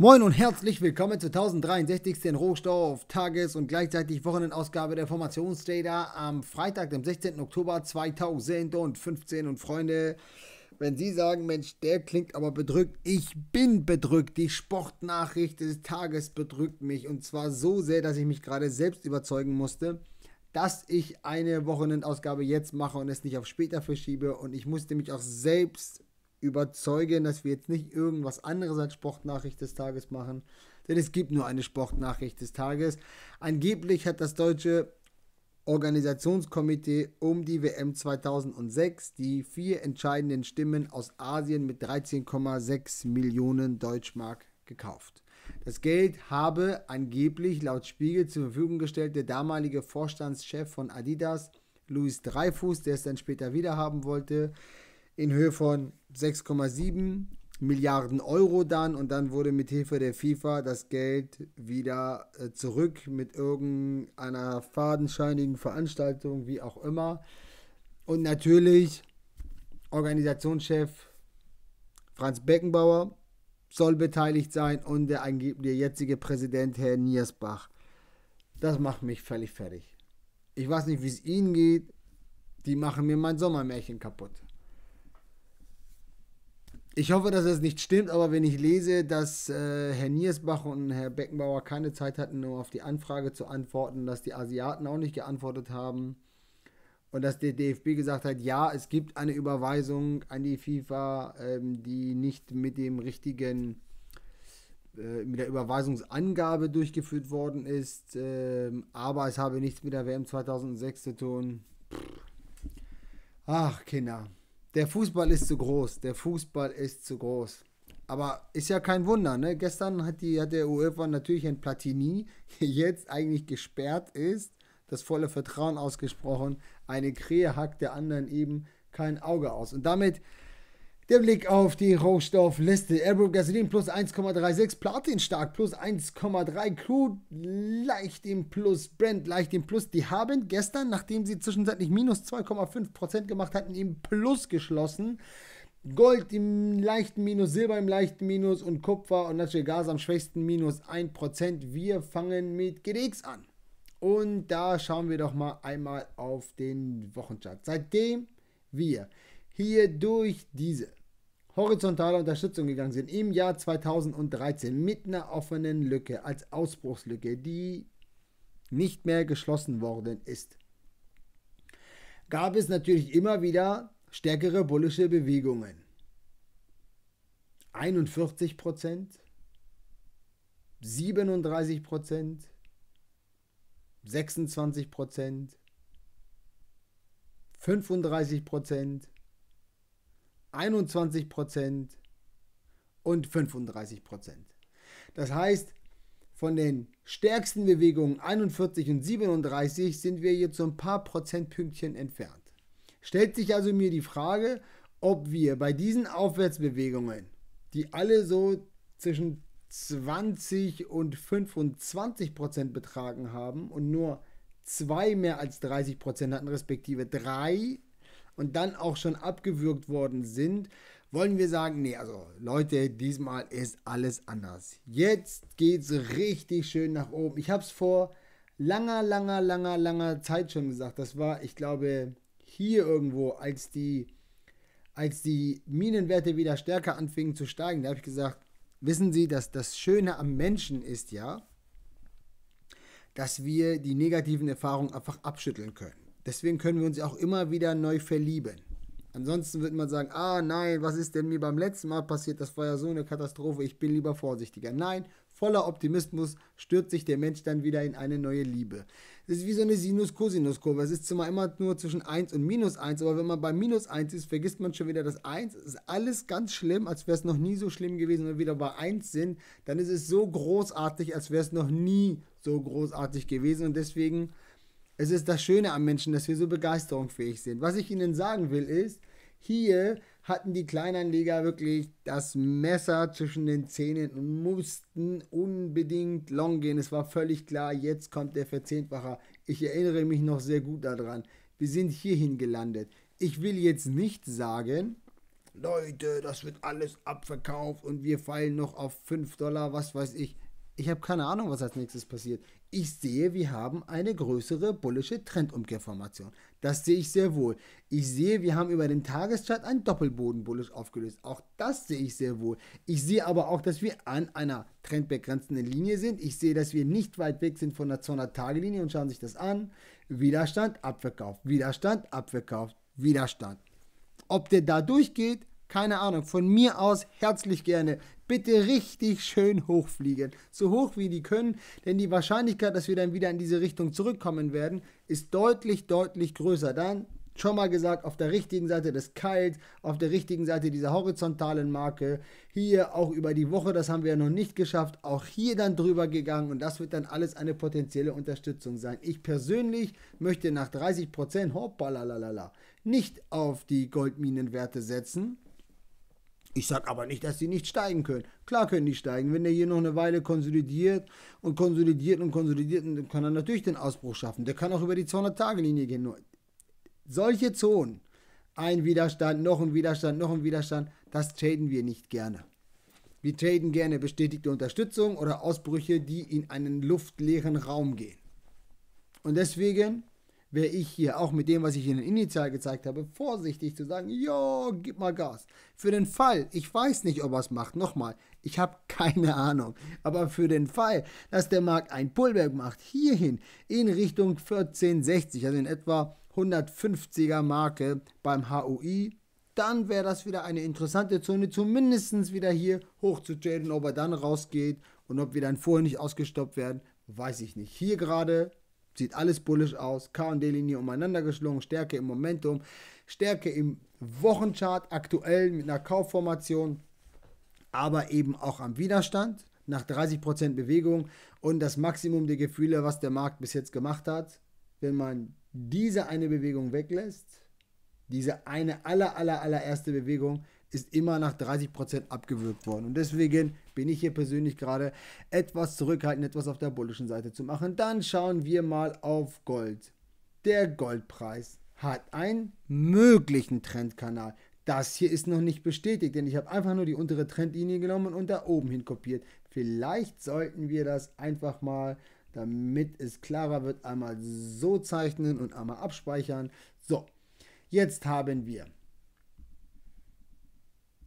Moin und herzlich willkommen zur 1063. Rohstoff Tages- und gleichzeitig Wochenendausgabe der Formationsdata am Freitag, dem 16. Oktober 2015. Und Freunde, wenn Sie sagen, Mensch, der klingt aber bedrückt, ich bin bedrückt. Die Sportnachricht des Tages bedrückt mich und zwar so sehr, dass ich mich gerade selbst überzeugen musste, dass ich eine Wochenendausgabe jetzt mache und es nicht auf später verschiebe. Und ich musste mich auch selbst überzeugen, dass wir jetzt nicht irgendwas anderes als Sportnachricht des Tages machen, denn es gibt nur eine Sportnachricht des Tages. Angeblich hat das deutsche Organisationskomitee um die WM 2006 die vier entscheidenden Stimmen aus Asien mit 13,6 Millionen Deutschmark gekauft. Das Geld habe angeblich laut Spiegel zur Verfügung gestellt der damalige Vorstandschef von Adidas, Luis Dreyfus, der es dann später wiederhaben wollte in Höhe von 6,7 Milliarden Euro dann und dann wurde mit Hilfe der FIFA das Geld wieder äh, zurück mit irgendeiner fadenscheinigen Veranstaltung, wie auch immer. Und natürlich Organisationschef Franz Beckenbauer soll beteiligt sein und der angebliche jetzige Präsident Herr Niersbach. Das macht mich völlig fertig. Ich weiß nicht, wie es Ihnen geht. Die machen mir mein Sommermärchen kaputt. Ich hoffe, dass das nicht stimmt, aber wenn ich lese, dass äh, Herr Niersbach und Herr Beckenbauer keine Zeit hatten, um auf die Anfrage zu antworten, dass die Asiaten auch nicht geantwortet haben und dass der DFB gesagt hat, ja, es gibt eine Überweisung an die FIFA, ähm, die nicht mit dem richtigen äh, mit der Überweisungsangabe durchgeführt worden ist, äh, aber es habe nichts mit der WM 2006 zu tun. Ach, Kinder der Fußball ist zu groß, der Fußball ist zu groß. Aber ist ja kein Wunder, ne? Gestern hat, die, hat der UEFA natürlich ein Platini, jetzt eigentlich gesperrt ist, das volle Vertrauen ausgesprochen. Eine Krähe hackt der anderen eben kein Auge aus. Und damit der Blick auf die Rohstoffliste. Airbrake Gasoline plus 1,36, Platin stark plus 1,3, Crude leicht im Plus, Brent leicht im Plus. Die haben gestern, nachdem sie zwischenzeitlich minus 2,5% gemacht hatten, im Plus geschlossen. Gold im leichten Minus, Silber im leichten Minus und Kupfer und natürlich Gas am schwächsten Minus 1%. Wir fangen mit GDX an. Und da schauen wir doch mal einmal auf den Wochenchart. Seitdem wir hier durch diese horizontale Unterstützung gegangen sind im Jahr 2013 mit einer offenen Lücke als Ausbruchslücke, die nicht mehr geschlossen worden ist, gab es natürlich immer wieder stärkere bullische Bewegungen. 41 Prozent, 37 Prozent, 26 Prozent, 35 Prozent, 21% und 35%. Das heißt, von den stärksten Bewegungen 41 und 37 sind wir hier so ein paar Prozentpünktchen entfernt. Stellt sich also mir die Frage, ob wir bei diesen Aufwärtsbewegungen, die alle so zwischen 20 und 25 Prozent betragen haben und nur zwei mehr als 30 Prozent hatten, respektive drei und dann auch schon abgewürgt worden sind, wollen wir sagen, nee, also Leute, diesmal ist alles anders. Jetzt geht es richtig schön nach oben. Ich habe es vor langer, langer, langer, langer Zeit schon gesagt. Das war, ich glaube, hier irgendwo, als die, als die Minenwerte wieder stärker anfingen zu steigen. Da habe ich gesagt, wissen Sie, dass das Schöne am Menschen ist ja, dass wir die negativen Erfahrungen einfach abschütteln können. Deswegen können wir uns auch immer wieder neu verlieben. Ansonsten wird man sagen, ah nein, was ist denn mir beim letzten Mal passiert? Das war ja so eine Katastrophe, ich bin lieber vorsichtiger. Nein, voller Optimismus stürzt sich der Mensch dann wieder in eine neue Liebe. Es ist wie so eine Sinus-Cosinus-Kurve. Es ist zwar immer nur zwischen 1 und minus 1, aber wenn man bei minus 1 ist, vergisst man schon wieder das 1. Es ist alles ganz schlimm, als wäre es noch nie so schlimm gewesen. Wenn wir wieder bei 1 sind, dann ist es so großartig, als wäre es noch nie so großartig gewesen. Und deswegen es ist das Schöne am Menschen, dass wir so begeisterungsfähig sind. Was ich Ihnen sagen will, ist, hier hatten die Kleinanleger wirklich das Messer zwischen den Zähnen und mussten unbedingt long gehen. Es war völlig klar, jetzt kommt der Verzehnfacher. Ich erinnere mich noch sehr gut daran. Wir sind hierhin gelandet. Ich will jetzt nicht sagen, Leute, das wird alles abverkauft und wir fallen noch auf 5 Dollar, was weiß ich. Ich habe keine Ahnung, was als nächstes passiert ich sehe, wir haben eine größere bullische Trendumkehrformation. Das sehe ich sehr wohl. Ich sehe, wir haben über den Tageschart einen Doppelboden bullisch aufgelöst. Auch das sehe ich sehr wohl. Ich sehe aber auch, dass wir an einer trendbegrenzenden Linie sind. Ich sehe, dass wir nicht weit weg sind von der 200-Tage-Linie und schauen sich das an. Widerstand, Abverkauf, Widerstand, Abverkauf, Widerstand. Ob der da durchgeht, keine Ahnung. Von mir aus herzlich gerne bitte richtig schön hochfliegen. So hoch wie die können, denn die Wahrscheinlichkeit, dass wir dann wieder in diese Richtung zurückkommen werden, ist deutlich, deutlich größer. Dann schon mal gesagt, auf der richtigen Seite des Keils, auf der richtigen Seite dieser horizontalen Marke, hier auch über die Woche, das haben wir ja noch nicht geschafft, auch hier dann drüber gegangen und das wird dann alles eine potenzielle Unterstützung sein. Ich persönlich möchte nach 30%, hoppalalala, nicht auf die Goldminenwerte setzen, ich sage aber nicht, dass sie nicht steigen können. Klar können die steigen. Wenn der hier noch eine Weile konsolidiert und konsolidiert und konsolidiert, dann kann er natürlich den Ausbruch schaffen. Der kann auch über die 200-Tage-Linie gehen. Nur solche Zonen, ein Widerstand, noch ein Widerstand, noch ein Widerstand, das traden wir nicht gerne. Wir traden gerne bestätigte Unterstützung oder Ausbrüche, die in einen luftleeren Raum gehen. Und deswegen wäre ich hier auch mit dem, was ich Ihnen initial gezeigt habe, vorsichtig zu sagen, ja, gib mal Gas. Für den Fall, ich weiß nicht, ob er es macht, nochmal, ich habe keine Ahnung, aber für den Fall, dass der Markt ein Pullback macht, hierhin in Richtung 1460, also in etwa 150er Marke beim HOI, dann wäre das wieder eine interessante Zone, zumindest wieder hier hoch zu traden. Ob er dann rausgeht und ob wir dann vorher nicht ausgestoppt werden, weiß ich nicht. Hier gerade Sieht alles bullisch aus. K und D-Linie umeinander geschlungen. Stärke im Momentum. Stärke im Wochenchart aktuell mit einer Kaufformation. Aber eben auch am Widerstand nach 30% Bewegung und das Maximum der Gefühle, was der Markt bis jetzt gemacht hat. Wenn man diese eine Bewegung weglässt, diese eine aller aller allererste Bewegung, ist immer nach 30% abgewürgt worden. Und deswegen bin ich hier persönlich gerade etwas zurückhaltend, etwas auf der bullischen Seite zu machen. Dann schauen wir mal auf Gold. Der Goldpreis hat einen möglichen Trendkanal. Das hier ist noch nicht bestätigt, denn ich habe einfach nur die untere Trendlinie genommen und da oben hin kopiert. Vielleicht sollten wir das einfach mal, damit es klarer wird, einmal so zeichnen und einmal abspeichern. So, jetzt haben wir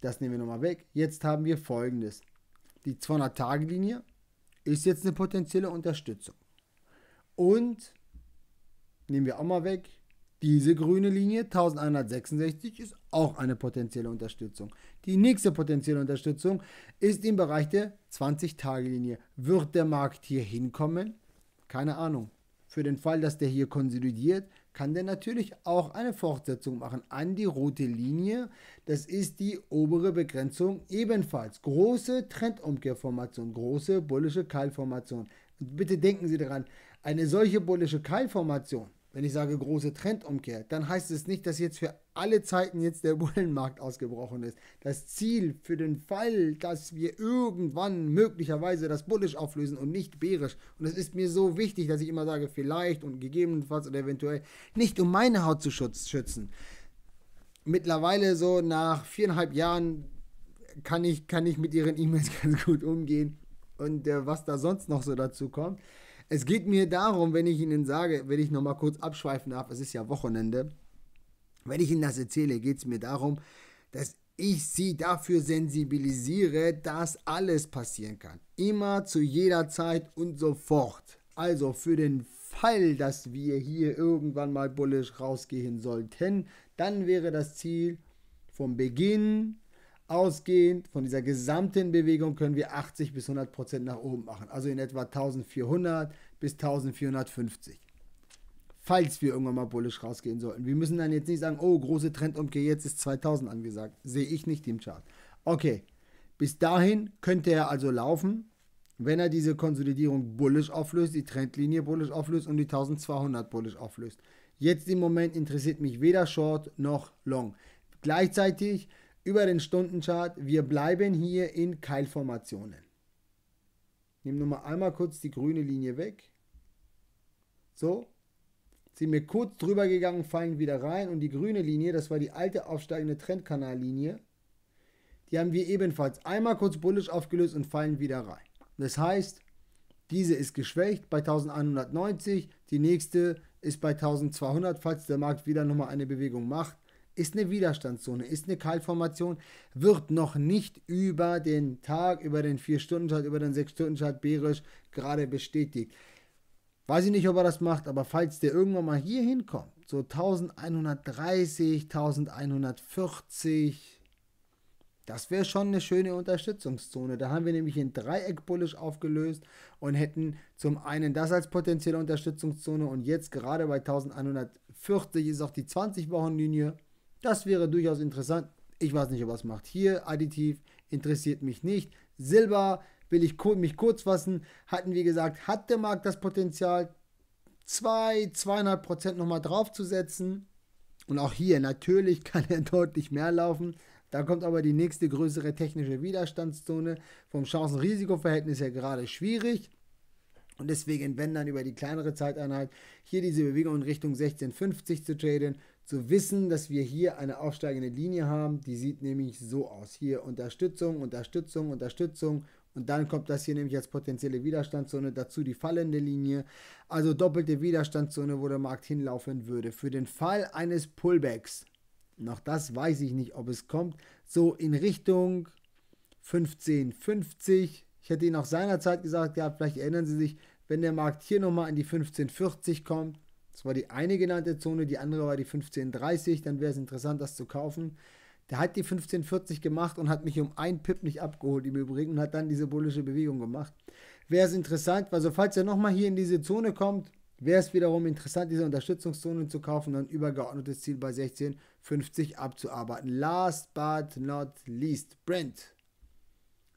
das nehmen wir nochmal weg. Jetzt haben wir folgendes. Die 200-Tage-Linie ist jetzt eine potenzielle Unterstützung. Und nehmen wir auch mal weg. Diese grüne Linie 1166 ist auch eine potenzielle Unterstützung. Die nächste potenzielle Unterstützung ist im Bereich der 20-Tage-Linie. Wird der Markt hier hinkommen? Keine Ahnung. Für den Fall, dass der hier konsolidiert, kann der natürlich auch eine Fortsetzung machen an die rote Linie. Das ist die obere Begrenzung ebenfalls. Große Trendumkehrformation, große bullische Keilformation. bitte denken Sie daran, eine solche bullische Keilformation wenn ich sage große Trendumkehr, dann heißt es nicht, dass jetzt für alle Zeiten jetzt der Bullenmarkt ausgebrochen ist. Das Ziel für den Fall, dass wir irgendwann möglicherweise das Bullish auflösen und nicht bärisch. Und es ist mir so wichtig, dass ich immer sage, vielleicht und gegebenenfalls oder eventuell, nicht um meine Haut zu schützen. Mittlerweile so nach viereinhalb Jahren kann ich, kann ich mit ihren E-Mails ganz gut umgehen und äh, was da sonst noch so dazu kommt. Es geht mir darum, wenn ich Ihnen sage, wenn ich nochmal kurz abschweifen darf, es ist ja Wochenende, wenn ich Ihnen das erzähle, geht es mir darum, dass ich Sie dafür sensibilisiere, dass alles passieren kann. Immer, zu jeder Zeit und sofort. Also für den Fall, dass wir hier irgendwann mal bullisch rausgehen sollten, dann wäre das Ziel vom Beginn Ausgehend von dieser gesamten Bewegung können wir 80 bis 100 Prozent nach oben machen, also in etwa 1400 bis 1450. Falls wir irgendwann mal bullisch rausgehen sollten. Wir müssen dann jetzt nicht sagen, oh, große Trendumkehr, jetzt ist 2000 angesagt. Sehe ich nicht im Chart. Okay, bis dahin könnte er also laufen, wenn er diese Konsolidierung bullisch auflöst, die Trendlinie bullisch auflöst und die 1200 bullisch auflöst. Jetzt im Moment interessiert mich weder Short noch Long. Gleichzeitig über den Stundenchart. Wir bleiben hier in Keilformationen. Nimm nur mal einmal kurz die grüne Linie weg. So. Sind wir kurz drüber gegangen, fallen wieder rein. Und die grüne Linie, das war die alte aufsteigende Trendkanallinie, die haben wir ebenfalls einmal kurz bullisch aufgelöst und fallen wieder rein. Das heißt, diese ist geschwächt bei 1190, die nächste ist bei 1200, falls der Markt wieder nochmal eine Bewegung macht ist eine Widerstandszone, ist eine Kaltformation, wird noch nicht über den Tag, über den 4-Stunden-Chart, über den 6-Stunden-Chart bärisch gerade bestätigt. Weiß ich nicht, ob er das macht, aber falls der irgendwann mal hier hinkommt, so 1130, 1140, das wäre schon eine schöne Unterstützungszone. Da haben wir nämlich in Dreieck bullisch aufgelöst und hätten zum einen das als potenzielle Unterstützungszone und jetzt gerade bei 1140 ist auch die 20-Wochen-Linie das wäre durchaus interessant. Ich weiß nicht, ob er es macht. Hier, additiv, interessiert mich nicht. Silber, will ich mich kurz fassen, hatten wir gesagt, hat der Markt das Potenzial, 2, zwei, 2,5 Prozent nochmal draufzusetzen. Und auch hier natürlich kann er deutlich mehr laufen. Da kommt aber die nächste größere technische Widerstandszone. Vom Chancen-Risiko-Verhältnis her gerade schwierig. Und deswegen, wenn dann über die kleinere Zeiteinheit, hier diese Bewegung in Richtung 16,50 zu traden, zu wissen, dass wir hier eine aufsteigende Linie haben. Die sieht nämlich so aus. Hier Unterstützung, Unterstützung, Unterstützung. Und dann kommt das hier nämlich als potenzielle Widerstandszone, dazu die fallende Linie, also doppelte Widerstandszone, wo der Markt hinlaufen würde. Für den Fall eines Pullbacks, noch das weiß ich nicht, ob es kommt, so in Richtung 15,50. Ich hätte Ihnen auch seinerzeit gesagt, ja, vielleicht erinnern Sie sich, wenn der Markt hier nochmal in die 15,40 kommt, das war die eine genannte Zone, die andere war die 1530, dann wäre es interessant, das zu kaufen. Der hat die 1540 gemacht und hat mich um einen Pip nicht abgeholt im Übrigen und hat dann diese bullische Bewegung gemacht. Wäre es interessant, also falls er nochmal hier in diese Zone kommt, wäre es wiederum interessant, diese Unterstützungszone zu kaufen und ein übergeordnetes Ziel bei 16,50 abzuarbeiten. Last but not least, Brent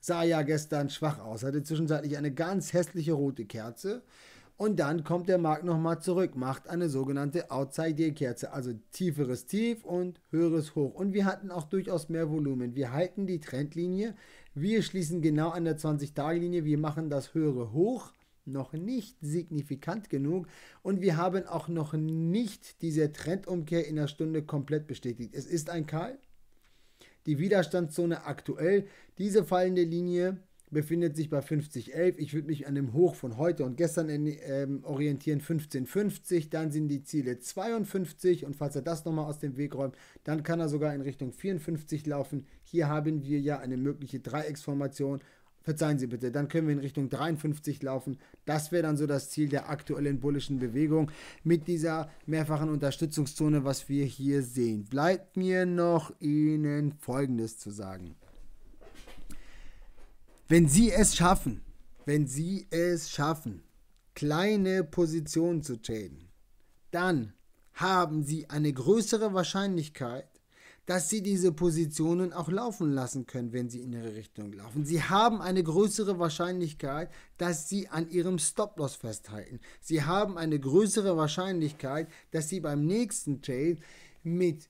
sah ja gestern schwach aus, hatte zwischenzeitlich eine ganz hässliche rote Kerze. Und dann kommt der Markt nochmal zurück, macht eine sogenannte Outside-Deal-Kerze, also tieferes Tief und höheres Hoch. Und wir hatten auch durchaus mehr Volumen. Wir halten die Trendlinie, wir schließen genau an der 20-Tage-Linie, wir machen das höhere Hoch noch nicht signifikant genug und wir haben auch noch nicht diese Trendumkehr in der Stunde komplett bestätigt. Es ist ein Kahl. Die Widerstandszone aktuell, diese fallende Linie befindet sich bei 50,11. Ich würde mich an dem Hoch von heute und gestern äh, ähm, orientieren, 15,50. Dann sind die Ziele 52 und falls er das nochmal aus dem Weg räumt, dann kann er sogar in Richtung 54 laufen. Hier haben wir ja eine mögliche Dreiecksformation. Verzeihen Sie bitte, dann können wir in Richtung 53 laufen. Das wäre dann so das Ziel der aktuellen bullischen Bewegung mit dieser mehrfachen Unterstützungszone, was wir hier sehen. Bleibt mir noch Ihnen Folgendes zu sagen. Wenn sie es schaffen, wenn sie es schaffen, kleine Positionen zu traden, dann haben sie eine größere Wahrscheinlichkeit, dass sie diese Positionen auch laufen lassen können, wenn sie in ihre Richtung laufen. Sie haben eine größere Wahrscheinlichkeit, dass sie an ihrem Stop-Loss festhalten. Sie haben eine größere Wahrscheinlichkeit, dass sie beim nächsten Trade mit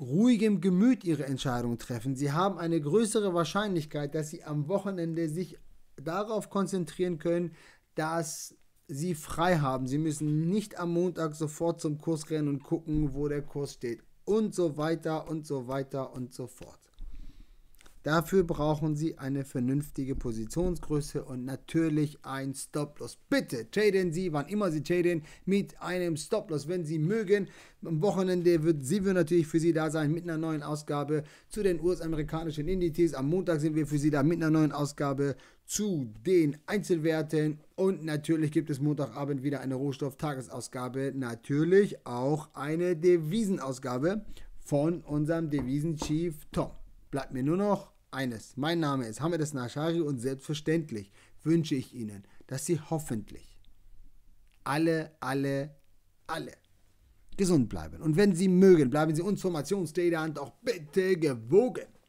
ruhigem Gemüt ihre Entscheidung treffen. Sie haben eine größere Wahrscheinlichkeit, dass sie am Wochenende sich darauf konzentrieren können, dass sie frei haben. Sie müssen nicht am Montag sofort zum Kurs rennen und gucken, wo der Kurs steht. Und so weiter und so weiter und so fort. Dafür brauchen Sie eine vernünftige Positionsgröße und natürlich ein Stop-Loss. Bitte traden Sie, wann immer Sie traden, mit einem Stop-Loss, wenn Sie mögen. Am Wochenende wird Silvio natürlich für Sie da sein mit einer neuen Ausgabe zu den US-amerikanischen Indizes. Am Montag sind wir für Sie da mit einer neuen Ausgabe zu den Einzelwerten. Und natürlich gibt es Montagabend wieder eine Rohstoff-Tagesausgabe. Natürlich auch eine Devisenausgabe von unserem Devisen-Chief Tom. Bleibt mir nur noch eines. Mein Name ist Hamed Nashari und selbstverständlich wünsche ich Ihnen, dass Sie hoffentlich alle, alle, alle gesund bleiben. Und wenn Sie mögen, bleiben Sie uns Formationsdata und auch bitte gewogen.